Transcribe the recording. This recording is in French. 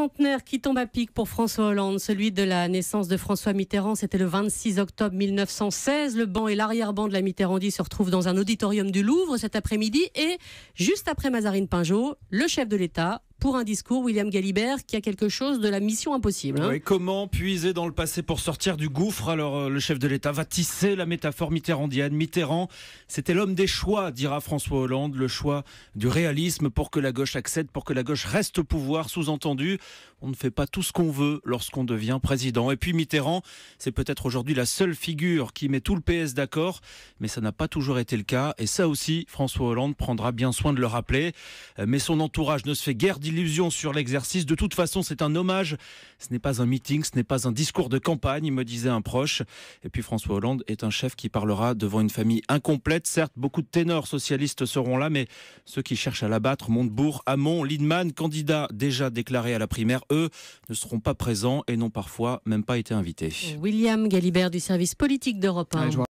Centenaire qui tombe à pic pour François Hollande, celui de la naissance de François Mitterrand, c'était le 26 octobre 1916. Le banc et l'arrière-banc de la Mitterrandie se retrouvent dans un auditorium du Louvre cet après-midi. Et juste après Mazarine Pinjot, le chef de l'État pour un discours, William Galibert, qui a quelque chose de la mission impossible. Hein. comment puiser dans le passé pour sortir du gouffre Alors euh, le chef de l'État va tisser la métaphore mitterrandienne. Mitterrand, c'était l'homme des choix, dira François Hollande, le choix du réalisme pour que la gauche accède, pour que la gauche reste au pouvoir, sous-entendu, on ne fait pas tout ce qu'on veut lorsqu'on devient président. Et puis Mitterrand, c'est peut-être aujourd'hui la seule figure qui met tout le PS d'accord, mais ça n'a pas toujours été le cas. Et ça aussi, François Hollande prendra bien soin de le rappeler. Euh, mais son entourage ne se fait guère dire Illusion sur l'exercice. De toute façon, c'est un hommage. Ce n'est pas un meeting, ce n'est pas un discours de campagne, me disait un proche. Et puis François Hollande est un chef qui parlera devant une famille incomplète. Certes, beaucoup de ténors socialistes seront là, mais ceux qui cherchent à l'abattre, Montebourg, Hamon, Lindman, candidats déjà déclarés à la primaire, eux, ne seront pas présents et n'ont parfois même pas été invités. William Galibert du service politique d'Europe 1.